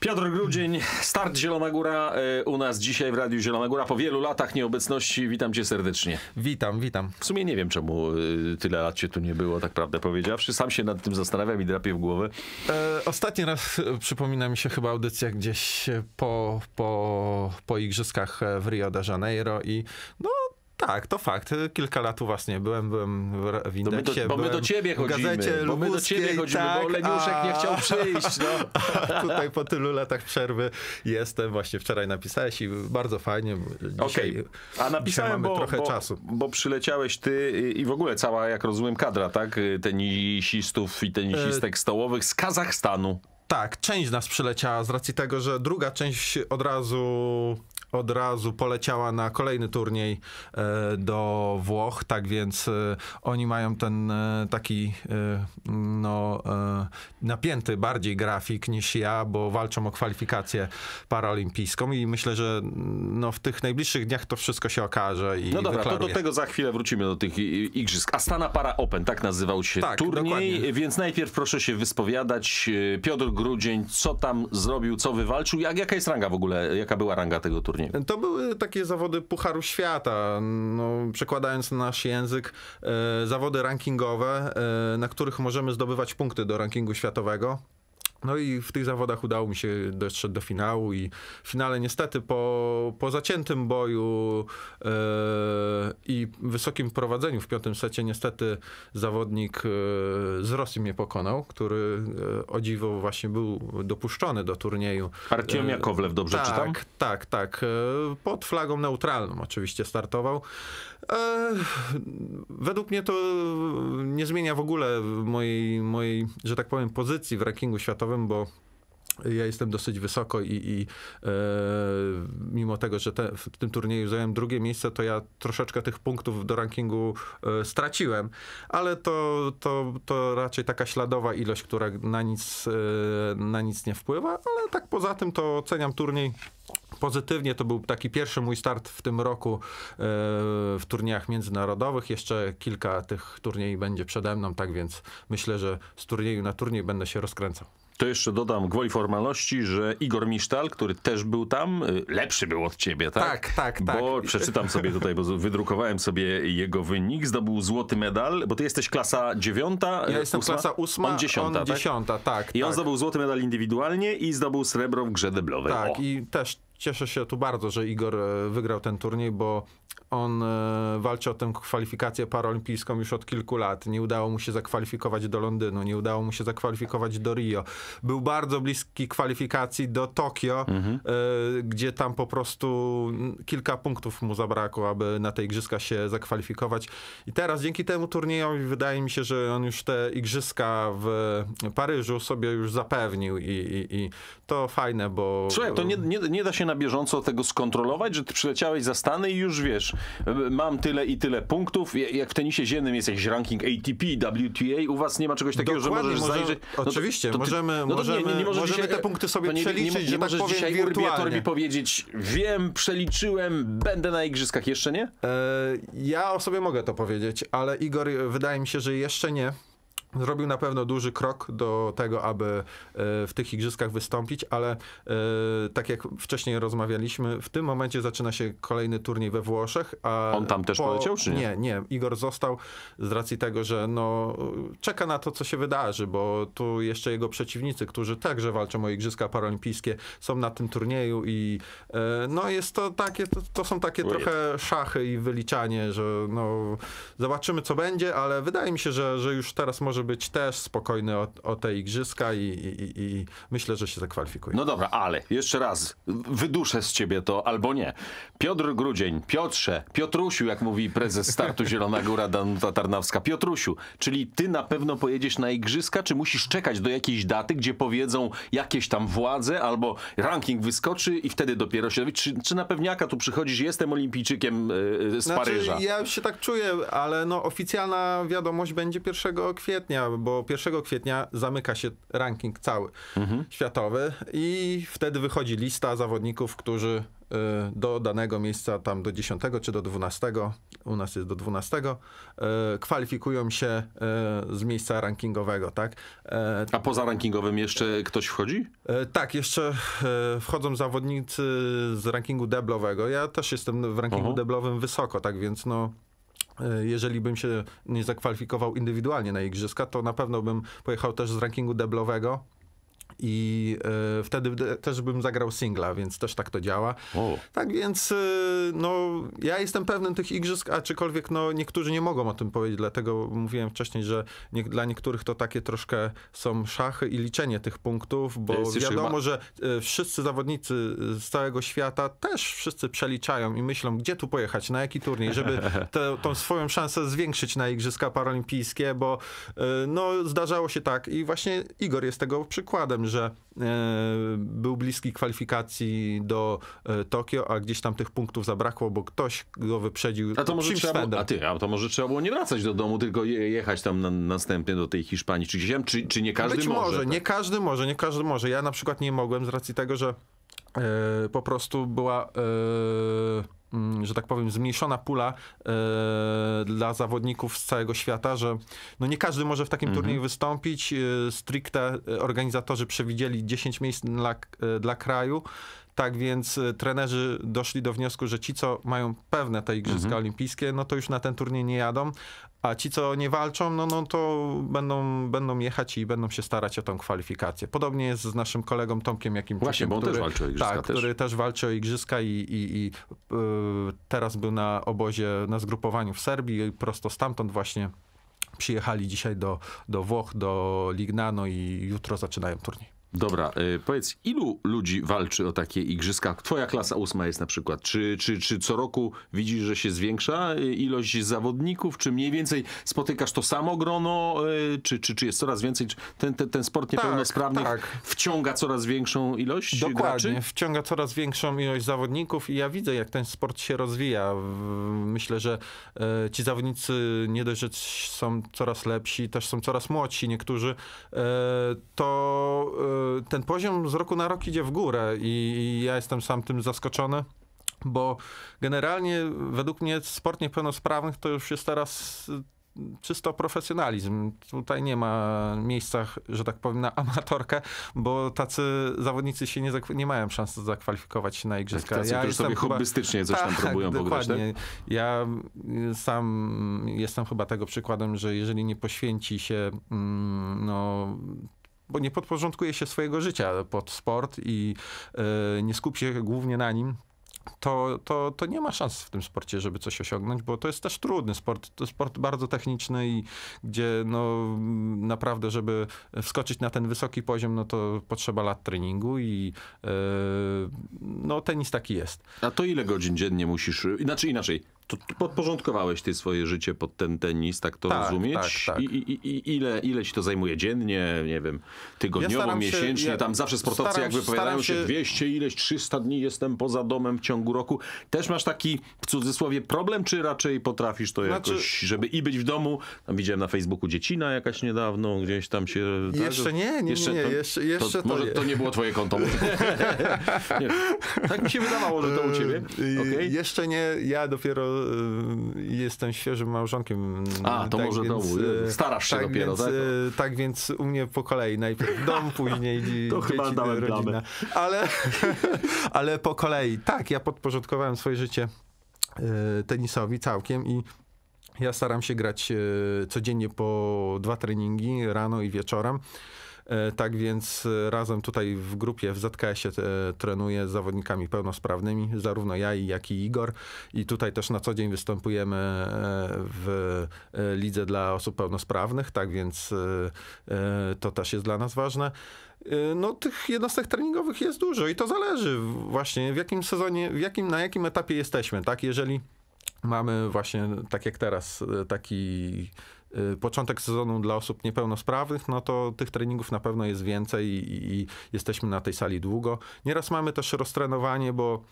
Piotr Grudzień, start Zielona Góra y, u nas dzisiaj w Radiu Zielona Góra. Po wielu latach nieobecności witam cię serdecznie. Witam, witam. W sumie nie wiem, czemu y, tyle lat cię tu nie było, tak prawdę powiedziawszy. Sam się nad tym zastanawiam i drapię w głowę. E, ostatni raz e, przypomina mi się chyba audycja gdzieś e, po, po, po igrzyskach e, w Rio de Janeiro i no tak, to fakt. Kilka lat u was nie byłem, byłem w indeksie. Bo my do, bo my do ciebie chodzimy. Gazecie bo my do ciebie chodzimy, tak, bo Leniuszek a... nie chciał przyjść. No. tutaj po tylu latach przerwy jestem. Właśnie wczoraj napisałeś i bardzo fajnie. Ok. okay. A napisałem, mamy bo, trochę bo, czasu. bo przyleciałeś ty i w ogóle cała, jak rozumiem, kadra, tak? Tenisistów i tenisistek e... stołowych z Kazachstanu. Tak, część nas przyleciała z racji tego, że druga część od razu od razu poleciała na kolejny turniej e, do Włoch, tak więc e, oni mają ten e, taki no, napięty bardziej grafik niż ja, bo walczą o kwalifikację paraolimpijską i myślę, że mm, no, w tych najbliższych dniach to wszystko się okaże. I no dobra, wyklaruje. to do tego za chwilę wrócimy do tych igrzysk. Astana Para Open, tak nazywał się tak, turniej, dokładnie. więc najpierw proszę się wyspowiadać. Piotr Grudzień, co tam zrobił, co wywalczył, jak, jaka jest ranga w ogóle, jaka była ranga tego turnieju? To były takie zawody Pucharu Świata, no, przekładając na nasz język, e, zawody rankingowe, e, na których możemy zdobywać punkty do rankingu światowego. No i w tych zawodach udało mi się dojść do finału i w finale niestety po, po zaciętym boju yy, i wysokim prowadzeniu w piątym secie niestety zawodnik yy, z Rosji mnie pokonał, który yy, o dziwo właśnie był dopuszczony do turnieju. Artiom Jakowlew, dobrze tak, czytam? Tak, tak, tak. Pod flagą neutralną oczywiście startował. E, według mnie to nie zmienia w ogóle mojej, mojej, że tak powiem, pozycji w rankingu światowym, bo ja jestem dosyć wysoko i, i e, mimo tego, że te, w tym turnieju zająłem drugie miejsce, to ja troszeczkę tych punktów do rankingu e, straciłem, ale to, to, to raczej taka śladowa ilość, która na nic, e, na nic nie wpływa, ale tak poza tym to oceniam turniej pozytywnie. To był taki pierwszy mój start w tym roku e, w turniejach międzynarodowych. Jeszcze kilka tych turniej będzie przede mną, tak więc myślę, że z turnieju na turniej będę się rozkręcał. To jeszcze dodam gwoli formalności, że Igor Misztal, który też był tam, y, lepszy był od ciebie, tak? Tak, tak, tak. Bo przeczytam sobie tutaj, bo wydrukowałem sobie jego wynik. Zdobył złoty medal, bo ty jesteś klasa dziewiąta. Ja jestem ósma, klasa ósma, on dziesiąta, on tak? dziesiąta tak? I on tak. zdobył złoty medal indywidualnie i zdobył srebro w grze deblowej. Tak, o. i też cieszę się tu bardzo, że Igor e, wygrał ten turniej, bo on e, walczy o tę kwalifikację paralimpijską już od kilku lat. Nie udało mu się zakwalifikować do Londynu, nie udało mu się zakwalifikować do Rio. Był bardzo bliski kwalifikacji do Tokio, mhm. E, gdzie tam po prostu kilka punktów mu zabrakło, aby na te igrzyska się zakwalifikować. I teraz dzięki temu turniejowi wydaje mi się, że on już te igrzyska w Paryżu sobie już zapewnił i, i, i to fajne, bo... Słuchaj, to nie, nie, nie da się na bieżąco tego skontrolować, że ty przyleciałeś za Stany i już wiesz, mam tyle i tyle punktów, jak w tenisie ziemnym jest jakiś ranking ATP, WTA, u was nie ma czegoś takiego, Dokładnie, że możesz może, zajrzeć... No oczywiście, to, to możemy, no możemy, nie, nie, nie możemy dzisiaj, te punkty sobie nie, przeliczyć, nie, nie, nie tak możesz tak powiem, dzisiaj powiedzieć, wiem, przeliczyłem, będę na igrzyskach, jeszcze nie? E, ja o sobie mogę to powiedzieć, ale Igor, wydaje mi się, że jeszcze nie, Zrobił na pewno duży krok do tego, aby e, w tych igrzyskach wystąpić, ale e, tak jak wcześniej rozmawialiśmy, w tym momencie zaczyna się kolejny turniej we Włoszech. A On tam też po... poleciał, czy nie? Nie, nie. Igor został z racji tego, że no, czeka na to, co się wydarzy, bo tu jeszcze jego przeciwnicy, którzy także walczą o Igrzyska Paralimpijskie, są na tym turnieju i e, no jest to takie, to, to są takie trochę szachy i wyliczanie, że no zobaczymy, co będzie, ale wydaje mi się, że, że już teraz może może być też spokojny o, o te igrzyska i, i, i, myślę, że się zakwalifikuje. No dobra, ale jeszcze raz, wyduszę z ciebie to albo nie. Piotr Grudzień, Piotrze, Piotrusiu, jak mówi prezes startu Zielona Góra Danuta Tarnawska, Piotrusiu, czyli ty na pewno pojedziesz na igrzyska, czy musisz czekać do jakiejś daty, gdzie powiedzą jakieś tam władze albo ranking wyskoczy i wtedy dopiero się dowiedzieć, czy, czy na pewniaka tu przychodzisz, jestem olimpijczykiem e, e, z znaczy, Paryża. Ja się tak czuję, ale no oficjalna wiadomość będzie 1 kwietnia kwietnia, bo 1 kwietnia zamyka się ranking cały mhm. światowy i wtedy wychodzi lista zawodników, którzy y, do danego miejsca, tam do 10 czy do 12, u nas jest do 12, y, kwalifikują się y, z miejsca rankingowego, tak? A poza rankingowym jeszcze ktoś wchodzi? Tak, jeszcze wchodzą zawodnicy z rankingu deblowego. Ja też jestem w rankingu mhm. deblowym wysoko, tak więc no E, jeżeli bym się nie zakwalifikował indywidualnie na igrzyska, to na pewno bym pojechał też z rankingu deblowego i e, wtedy też bym zagrał singla, więc też tak to działa. O. Tak więc e, no, ja jestem pewny tych igrzysk, aczkolwiek no, niektórzy nie mogą o tym powiedzieć, dlatego mówiłem wcześniej, że nie, dla niektórych to takie troszkę są szachy i liczenie tych punktów, bo jest wiadomo, że e, wszyscy zawodnicy z całego świata też wszyscy przeliczają i myślą, gdzie tu pojechać, na jaki turniej, żeby te, tą swoją szansę zwiększyć na igrzyska paralimpijskie, bo no, zdarzało się tak i właśnie Igor jest tego przykładem, że e, był bliski kwalifikacji do e, Tokio, a gdzieś tam tych punktów zabrakło, bo ktoś go wyprzedził. A to może trzeba, było, a ty, a to może trzeba było nie wracać do domu, tylko jechać tam na, następnie do tej Hiszpanii czy gdzieś tam, czy, czy nie każdy Być może? może tak? nie każdy może, nie każdy może. Ja na przykład nie mogłem z racji tego, że yy, po prostu była... Yy, Mm, że tak powiem, zmniejszona pula e, dla zawodników z całego świata, że no nie każdy może w takim mhm. turnieju wystąpić. E, stricte e, organizatorzy przewidzieli 10 miejsc dla, dla kraju. Tak więc trenerzy doszli do wniosku, że ci, co mają pewne te Igrzyska mhm. Olimpijskie, no to już na ten turniej nie jadą, a ci, co nie walczą, no, no to będą, będą jechać i będą się starać o tą kwalifikację. Podobnie jest z naszym kolegą Tomkiem Jakim Właśnie, bo on który, też walczy o igrzyska. Tak, też. który też walczy o igrzyska i, i, i y, teraz był na obozie, na zgrupowaniu w Serbii, prosto stamtąd właśnie przyjechali dzisiaj do, do Włoch, do Lignano i jutro zaczynają turniej. Dobra, y, powiedz, ilu ludzi walczy o takie igrzyska? Twoja klasa ósma jest na przykład. Czy, czy, czy co roku widzisz, że się zwiększa y, ilość zawodników? Czy mniej więcej spotykasz to samo grono? Y, czy, czy, czy jest coraz więcej? Ten, ten, ten sport tak, niepełnosprawnych tak, tak. wciąga coraz większą ilość Dokładnie, graczy? wciąga coraz większą ilość zawodników i ja widzę, jak ten sport się rozwija. Myślę, że ci zawodnicy nie dość, że są coraz lepsi, też są coraz młodsi niektórzy. To ten poziom z roku na rok idzie w górę i, i ja jestem sam tym zaskoczony bo generalnie według mnie sport niepełnosprawnych to już jest teraz czysto profesjonalizm. Tutaj nie ma miejsca, że tak powiem, na amatorkę, bo tacy zawodnicy się nie, nie mają szans zakwalifikować się na igrzyska. Tak, tacy, ja którzy sobie chyba... hobbystycznie coś tam tak, próbują tak, pograć, dokładnie. tak? Ja sam jestem chyba tego przykładem, że jeżeli nie poświęci się mm, no, bo nie podporządkuje się swojego życia pod sport i e, nie skupi się głównie na nim, to, to, to nie ma szans w tym sporcie, żeby coś osiągnąć, bo to jest też trudny sport. To sport bardzo techniczny i gdzie no, naprawdę, żeby wskoczyć na ten wysoki poziom, no to potrzeba lat treningu i yy, no, tenis taki jest. A to ile godzin dziennie musisz, inaczej, inaczej, to podporządkowałeś ty swoje życie pod ten tenis, tak to tak, rozumieć? Tak, tak. I, i, i, ile, ile ci to zajmuje dziennie, nie wiem, tygodniowo, ja miesięcznie? Się, ja tam zawsze sportowcy jakby powiadają się, się 200, ileś 300 dni jestem poza domem w ciągu roku. Też masz taki w cudzysłowie problem, czy raczej potrafisz to znaczy, jakoś, żeby i być w domu? Tam widziałem na Facebooku dziecina jakaś niedawno, gdzieś tam się... Jeszcze nie, nie, jeszcze, nie, to, jeszcze, jeszcze to, to Może to nie było twoje konto. nie, tak mi się wydawało, że to u ciebie. Yy, okay? Jeszcze nie, ja dopiero Y, jestem świeżym małżonkiem. A, to tak może więc, domu. Y, Starasz się tak dopiero, więc, tak? Y, tak więc u mnie po kolei. Najpierw dom, później to dzieci, chyba dałem rodzina. Ale, ale po kolei. Tak, ja podporządkowałem swoje życie tenisowi całkiem i ja staram się grać codziennie po dwa treningi, rano i wieczorem. E, tak więc e, razem tutaj w grupie w ZKS-ie trenuję z zawodnikami pełnosprawnymi, zarówno ja, jak i Igor. I tutaj też na co dzień występujemy e, w lidze dla osób pełnosprawnych, tak więc to też jest dla nas ważne. No, tych jednostek treningowych jest dużo i to zależy właśnie w jakim sezonie, w jakim, na jakim etapie jesteśmy, tak? Jeżeli mamy właśnie, tak jak teraz, taki Y, początek sezonu dla osób niepełnosprawnych, no to tych treningów na pewno jest więcej i, i jesteśmy na tej sali długo. Nieraz mamy też roztrenowanie, bo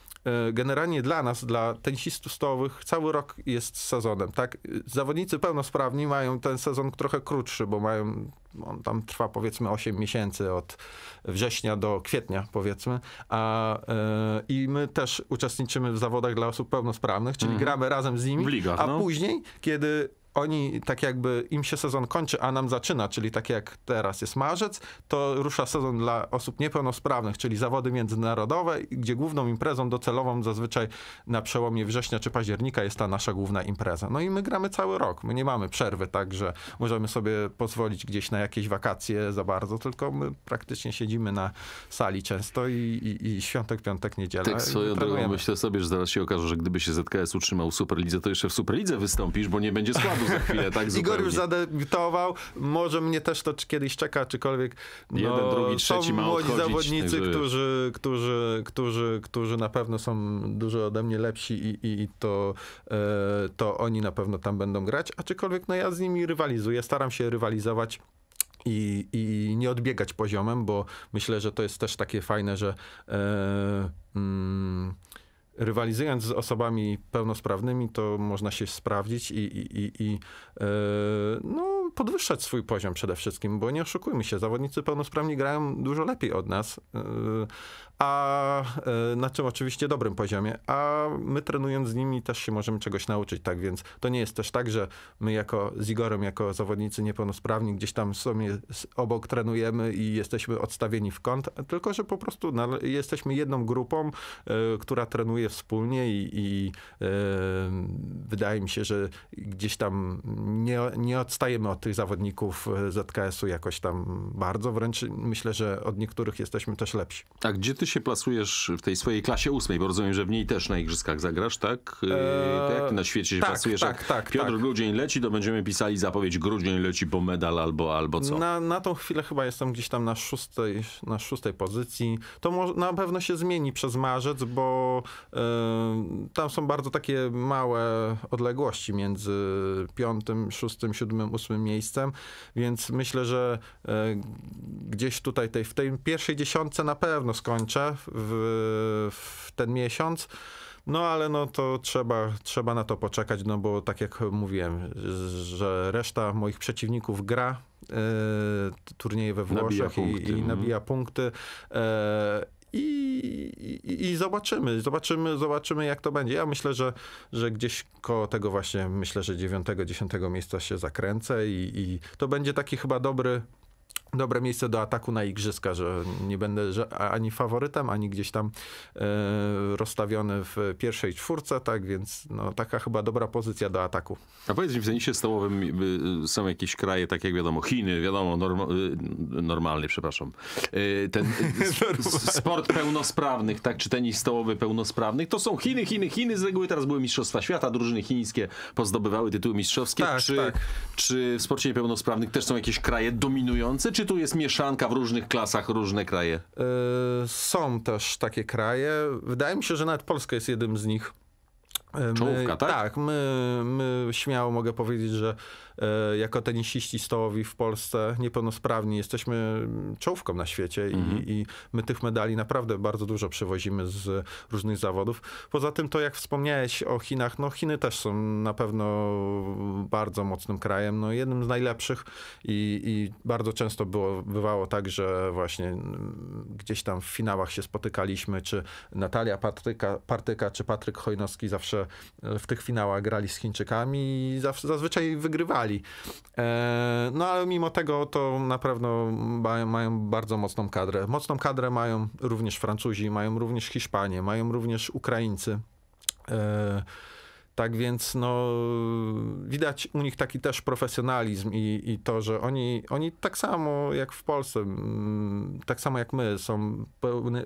y, generalnie dla nas, dla tenisistów stołowych, cały rok jest sezonem, tak? Zawodnicy pełnosprawni mają ten sezon trochę krótszy, bo mają on tam trwa powiedzmy 8 miesięcy od września do kwietnia powiedzmy, a yy, i my też uczestniczymy w zawodach dla osób pełnosprawnych, czyli mhm. gramy razem z nimi, ligach, a no. później, kiedy oni tak jakby im się sezon kończy, a nam zaczyna, czyli tak jak teraz jest marzec, to rusza sezon dla osób niepełnosprawnych, czyli zawody międzynarodowe, gdzie główną imprezą docelową zazwyczaj na przełomie września czy października jest ta nasza główna impreza. No i my gramy cały rok, my nie mamy przerwy, także możemy sobie pozwolić gdzieś na jakieś wakacje za bardzo, tylko my praktycznie siedzimy na sali często i, i, i świątek, piątek, niedziela. Tak swoją drogą myślę sobie, że zaraz się okaże, że gdyby się ZKS utrzymał w Superlidze, to jeszcze w Superlidze wystąpisz, bo nie będzie składu tu za chwilę, tak zupełnie. Igor już zadebiutował, może mnie też to kiedyś czeka, aczkolwiek no, jeden, drugi, trzeci są ma młodzi zawodnicy, którzy, którzy, którzy, którzy na pewno są dużo ode mnie lepsi i, i, i to, e, to oni na pewno tam będą grać, aczkolwiek no ja z nimi rywalizuję, staram się rywalizować. I, i, nie odbiegać poziomem, bo myślę, że to jest też takie fajne, że e, mm, rywalizując z osobami pełnosprawnymi, to można się sprawdzić i, i, i, i e, no, podwyższać swój poziom przede wszystkim, bo nie oszukujmy się, zawodnicy pełnosprawni grają dużo lepiej od nas, y, a y, na czym oczywiście dobrym poziomie, a my trenując z nimi też się możemy czegoś nauczyć, tak więc to nie jest też tak, że my jako z Igorem, jako zawodnicy niepełnosprawni gdzieś tam sobie obok trenujemy i jesteśmy odstawieni w kąt, tylko że po prostu jesteśmy jedną grupą, y, która trenuje wspólnie i, i wydaje mi się, że gdzieś tam nie, nie odstajemy od tych zawodników e, ZKS-u jakoś tam bardzo, wręcz myślę, że od niektórych jesteśmy też lepsi. A tak, gdzie ty się plasujesz w tej swojej klasie ósmej, bo rozumiem, że w niej też na igrzyskach zagrasz, tak? Eee, tak jak ty na świecie się eee, tak, plasujesz? Tak, tak, Piotr tak. Grudzień leci, to będziemy pisali zapowiedź Grudzień leci po medal albo, albo co? Na, na tą chwilę chyba jestem gdzieś tam na szóstej, na szóstej pozycji. To na pewno się zmieni przez marzec, bo e, tam są bardzo takie małe odległości między piątym, szóstym, siódmym, ósmym miejscem, więc myślę, że e, gdzieś tutaj tej, w tej pierwszej dziesiątce na pewno skończę w, w ten miesiąc. No ale no to trzeba, trzeba na to poczekać, no bo tak jak mówiłem, że reszta moich przeciwników gra, e, turnieje we Włoszech nabija i, i, mhm. nabija punkty. E, i, i, i, zobaczymy, zobaczymy, zobaczymy jak to będzie. Ja myślę, że, że gdzieś koło tego właśnie, myślę, że 9-10 miejsca się zakręcę i, i to będzie taki chyba dobry dobre miejsce do ataku na igrzyska, że nie będę ani faworytem, ani gdzieś tam e, rozstawiony w pierwszej czwórce, tak więc no, taka chyba dobra pozycja do ataku. A powiedz mi, w tenisie stołowym y, y, są jakieś kraje, tak jak wiadomo, Chiny, wiadomo, y, normalnie, normalny, przepraszam, ten sport pełnosprawnych, tak, czy tenis stołowy pełnosprawnych, to są Chiny, Chiny, Chiny z reguły, teraz były Mistrzostwa Świata, drużyny chińskie pozdobywały tytuły mistrzowskie, tak, czy, tak. czy w sporcie niepełnosprawnych też są jakieś kraje dominujące, czy czy tu jest mieszanka w różnych klasach, różne kraje? Yy, są też takie kraje. Wydaje mi się, że nawet Polska jest jednym z nich. Y, my, Czołówka, tak? Tak, my, my śmiało mogę powiedzieć, że E, jako tenisiści stołowi w Polsce niepełnosprawni jesteśmy mm, czołówką na świecie mhm. i, i my tych medali naprawdę bardzo dużo przywozimy z różnych zawodów. Poza tym to, jak wspomniałeś o Chinach, no Chiny też są na pewno bardzo mocnym krajem, no jednym z najlepszych i, i bardzo często było, bywało tak, że właśnie mm, gdzieś tam w finałach się spotykaliśmy, czy Natalia Patryka, Partyka, czy Patryk Chojnowski zawsze e, w tych finałach grali z Chińczykami i zazwyczaj wygrywali E, no ale mimo tego to na pewno mają bardzo mocną kadrę. Mocną kadrę mają również Francuzi, mają również Hiszpanie, mają również Ukraińcy. E, tak więc no, widać u nich taki też profesjonalizm i, i to, że oni, oni tak samo jak w Polsce, mm, tak samo jak my, są pełny,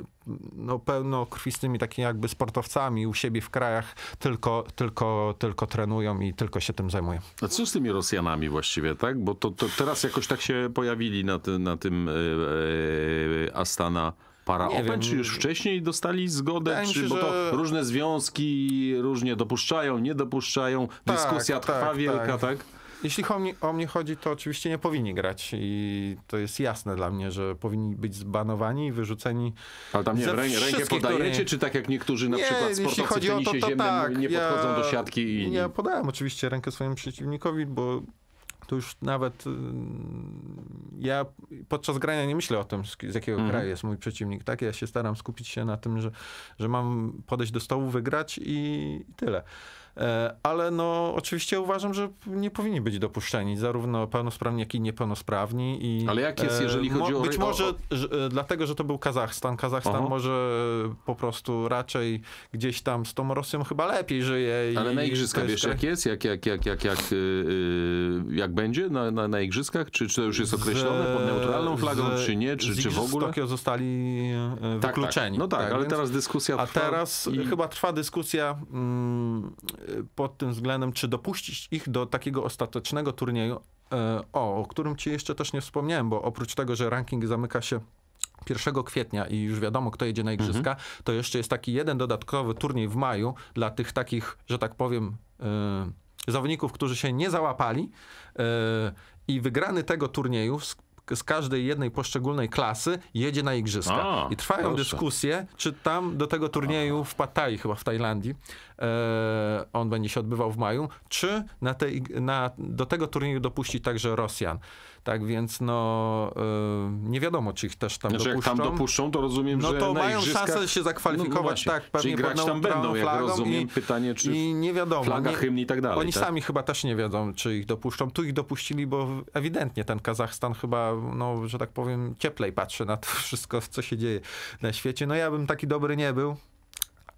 no, pełnokrwistymi takimi jakby sportowcami u siebie w krajach, tylko, tylko, tylko trenują i tylko się tym zajmują. A co z tymi Rosjanami właściwie, tak? Bo to, to teraz jakoś tak się pojawili na, ty, na tym yy, Astana para nie Open, wiem. czy już wcześniej dostali zgodę, Wydaje czy, się, bo że... to różne związki różnie dopuszczają, nie dopuszczają, tak, dyskusja tak, trwa tak. wielka, tak? tak? Jeśli o mnie, o mnie, chodzi, to oczywiście nie powinni grać i to jest jasne dla mnie, że powinni być zbanowani i wyrzuceni. Ale tam nie, ze rę, rękę podajecie, czy tak jak niektórzy na nie, przykład sportowcy chodzi o to, to ziemnym tak. nie podchodzą ja, do siatki i... Ja podałem oczywiście rękę swojemu przeciwnikowi, bo to już nawet y, ja podczas grania nie myślę o tym, z jakiego mhm. kraju jest mój przeciwnik, tak? Ja się staram skupić się na tym, że, że mam podejść do stołu, wygrać i tyle. E, ale no oczywiście uważam, że nie powinni być dopuszczeni zarówno pełnosprawni, jak i niepełnosprawni. I, ale jak jest, e, jeżeli chodzi o... Być może e, dlatego, że to był Kazachstan. Kazachstan Aha. może po prostu raczej gdzieś tam z tą Rosją chyba lepiej żyje. Ale na Igrzyskach wiesz jak jest? Jak, jak, jak, jak, jak, yy, jak będzie na, na, na Igrzyskach? Czy, czy to już jest określone pod neutralną flagą, z, czy nie? Czy, czy w ogóle? Tokio zostali wykluczeni. Tak, tak. No tak, tak ale więc... teraz dyskusja trwa. A teraz i... chyba trwa dyskusja... Mm, pod tym względem, czy dopuścić ich do takiego ostatecznego turnieju, e, o, o którym ci jeszcze też nie wspomniałem, bo oprócz tego, że ranking zamyka się 1 kwietnia i już wiadomo, kto jedzie na mhm. igrzyska, mhm. to jeszcze jest taki jeden dodatkowy turniej w maju dla tych takich, że tak powiem, e, zawodników, którzy się nie załapali. E, I wygrany tego turnieju z każdej jednej poszczególnej klasy jedzie na igrzyska. A, I trwają proszę. dyskusje, czy tam do tego turnieju w Pattani chyba w Tajlandii, e, on będzie się odbywał w maju, czy na te, na, do tego turnieju dopuścić także Rosjan. Tak więc no y, nie wiadomo, czy ich też tam znaczy, dopuszczą. jak tam dopuszczą, to rozumiem, no, że to mają szansę się zakwalifikować, no, no tak, pewnie Czyli grać tam będą, jak rozumiem, i, pytanie, czy i nie wiadomo, flaga, nie, hymn i tak dalej. Oni tak? sami chyba też nie wiedzą, czy ich dopuszczą. Tu ich dopuścili, bo ewidentnie ten Kazachstan chyba, no, że tak powiem, cieplej patrzy na to wszystko, co się dzieje na świecie. No ja bym taki dobry nie był,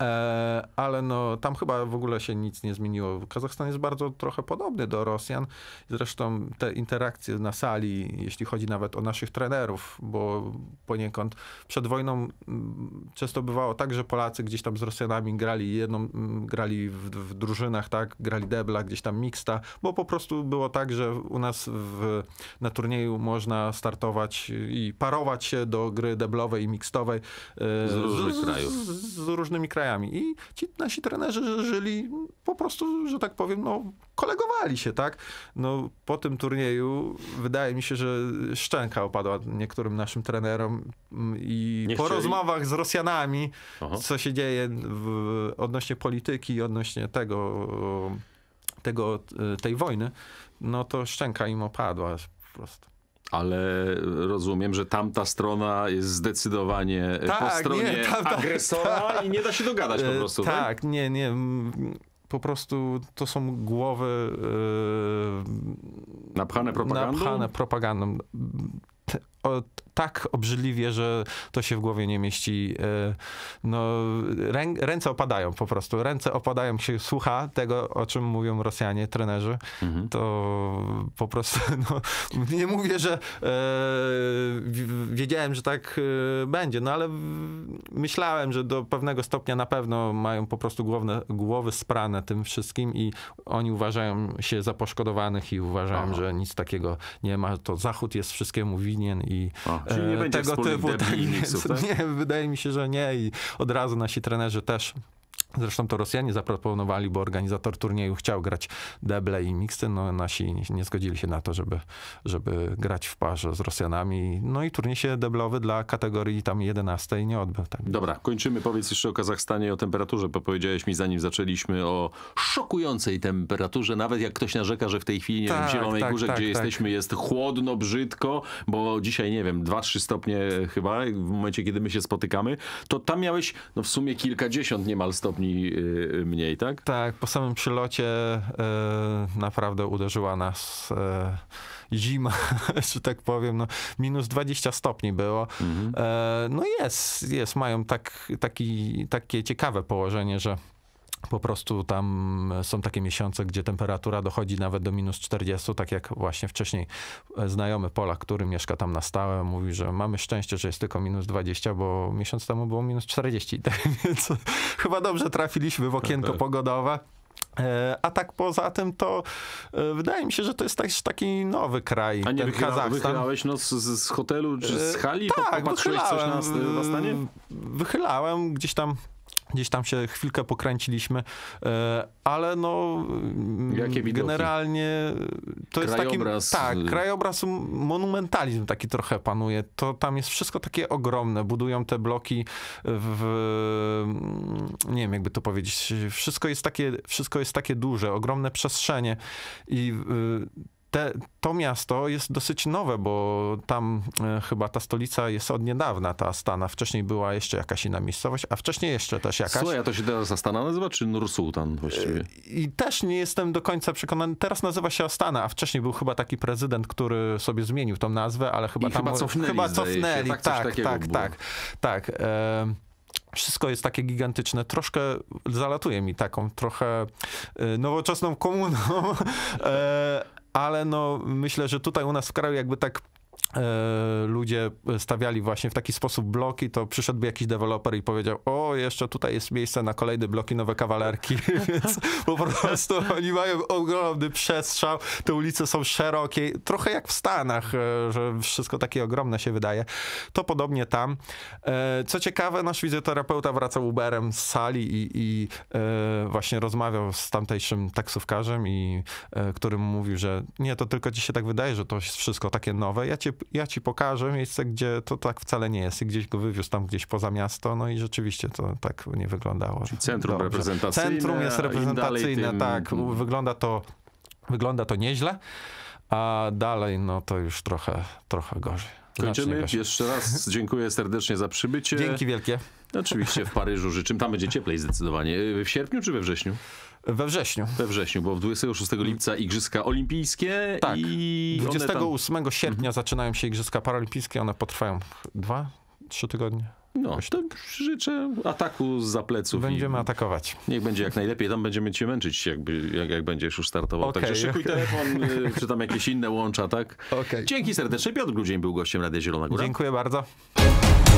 E, ale no, tam chyba w ogóle się nic nie zmieniło. Kazachstan jest bardzo trochę podobny do Rosjan. Zresztą te interakcje na sali, jeśli chodzi nawet o naszych trenerów, bo poniekąd przed wojną mm, często bywało tak, że Polacy gdzieś tam z Rosjanami grali jedną, mm, grali w, w drużynach, tak, grali debla, gdzieś tam mixta, bo po prostu było tak, że u nas w, na turnieju można startować i parować się do gry deblowej i mixtowej e, z, różnych z, krajów. Z, z różnymi krajami Miami. I ci nasi trenerzy żyli po prostu, że tak powiem, no, kolegowali się, tak? No, po tym turnieju wydaje mi się, że szczęka opadła niektórym naszym trenerom mm, i po rozmowach z Rosjanami, Aha. co się dzieje w, odnośnie polityki, odnośnie tego, tego, e, tej wojny, no to szczęka im opadła po prostu ale rozumiem, że tamta strona jest zdecydowanie e, tak, po stronie nie, agresora tak. i nie da się dogadać po e, prostu. Tak, tak, nie, nie. Po prostu to są głowy... Yy, napchane propagandą? Napchane propagandą. Te, o, tak obrzydliwie, że to się w głowie nie mieści. E, no, rę, ręce opadają po prostu. Ręce opadają, się słucha tego, o czym mówią Rosjanie, trenerzy. Mhm. To po prostu, no, nie mówię, że e, wiedziałem, że tak e, będzie, no ale myślałem, że do pewnego stopnia na pewno mają po prostu głowne, głowy sprane tym wszystkim i oni uważają się za poszkodowanych i uważają, Aha. że nic takiego nie ma. To Zachód jest wszystkiemu winien i o, e, tego typu. Tak, tak, nie, wydaje mi się, że nie i od razu nasi trenerzy też Zresztą to Rosjanie zaproponowali, bo organizator turnieju chciał grać deble i mixy, no nasi nie zgodzili się na to, żeby, żeby grać w parze z Rosjanami. No i turniej się deblowy dla kategorii tam 11 nie odbył. Tak. Dobra, kończymy. Powiedz jeszcze o Kazachstanie i o temperaturze, bo powiedziałeś mi zanim zaczęliśmy o szokującej temperaturze, nawet jak ktoś narzeka, że w tej chwili, nie tak, wiem, w tak, Zielonej tak, Górze, tak, gdzie tak. jesteśmy, jest chłodno, brzydko, bo dzisiaj, nie wiem, 2-3 stopnie chyba, w momencie, kiedy my się spotykamy, to tam miałeś no, w sumie kilkadziesiąt niemal stopni stopni y, mniej, tak? Tak, po samym przylocie y, naprawdę uderzyła nas y, zima, że tak powiem, no, minus 20 stopni było. Mhm. E, no jest, jest, mają tak, taki, takie ciekawe położenie, że po prostu tam e, są takie miesiące, gdzie temperatura dochodzi nawet do minus 40, tak jak właśnie wcześniej e, znajomy Polak, który mieszka tam na stałe, mówi, że mamy szczęście, że jest tylko minus 20, bo miesiąc temu było minus 40. Tak więc chyba dobrze trafiliśmy w okienko tak, tak. pogodowe. E, a tak poza tym, to wydaje mi się, że to jest też taki nowy kraj. A nie wychyla, Kazachstan. wychylałeś noc z, z, hotelu czy z hali? Tak, patrzyłeś coś na, na stanie? Wychylałem gdzieś tam Gdzieś tam się chwilkę pokręciliśmy, e, ale no mm, Jakie generalnie to krajobraz. jest taki tak, y- krajobraz monumentalizm taki trochę panuje. To tam jest wszystko takie ogromne, budują te bloki w mm, nie wiem jakby to powiedzieć, wszystko jest takie wszystko jest takie duże, ogromne przestrzenie i y, te, to miasto jest dosyć nowe, bo tam e, chyba ta stolica jest od niedawna, ta Astana. Wcześniej była jeszcze jakaś inna miejscowość, a wcześniej jeszcze też jakaś. Słuchaj, ja to się teraz Astana nazywa, czy Nur-Sultan właściwie? E, I też nie jestem do końca przekonany. Teraz nazywa się Astana, a wcześniej był chyba taki prezydent, który sobie zmienił tą nazwę, ale chyba I tam... Chyba cofnęli, chyba cofnęli. Się, tak tak tak, tak, tak, tak, tak, tak, tak wszystko jest takie gigantyczne. Troszkę zalatuje mi taką trochę y, nowoczesną komuną, e, ale no myślę, że tutaj u nas w kraju jakby tak E, ludzie stawiali właśnie w taki sposób bloki, to przyszedłby jakiś deweloper i powiedział, o, jeszcze tutaj jest miejsce na kolejne bloki, nowe kawalerki, więc po prostu oni mają ogromny przestrzał, te ulice są szerokie, trochę jak w Stanach, e, że wszystko takie ogromne się wydaje. To podobnie tam. E, co ciekawe, nasz fizjoterapeuta wracał Uberem z sali i, i właśnie rozmawiał z tamtejszym taksówkarzem, i którym mówił, że nie, to tylko ci się tak wydaje, że to jest wszystko takie nowe, ja cię ja ci pokażę miejsce, gdzie to tak wcale nie jest i gdzieś go wywiózł tam gdzieś poza miasto, no i rzeczywiście to tak nie wyglądało. Czyli centrum Dobrze. reprezentacyjne. Centrum jest reprezentacyjne, tym... tak. Wygląda to, wygląda to nieźle, a dalej no to już trochę, trochę gorzej. Kończymy. Jeszcze raz dziękuję serdecznie za przybycie. Dzięki wielkie. Oczywiście w Paryżu życzę. Tam będzie cieplej zdecydowanie. W sierpniu czy we wrześniu? We wrześniu. We wrześniu, bo 26 lipca Igrzyska Olimpijskie. Tak. I 28 tam... sierpnia mhm. zaczynają się Igrzyska Paralimpijskie. One potrwają dwa, trzy tygodnie. No, to tak. życzę ataku z pleców. Będziemy atakować. Niech będzie jak najlepiej. Tam będziemy cię męczyć, jakby, jak, jak będziesz już startował. Okay, Także szykuj okay. telefon, y, czy tam jakieś inne łącza, tak? Okay. Dzięki serdecznie. Piotr Grudzień był gościem Radia Zielona Góra. Dziękuję bardzo.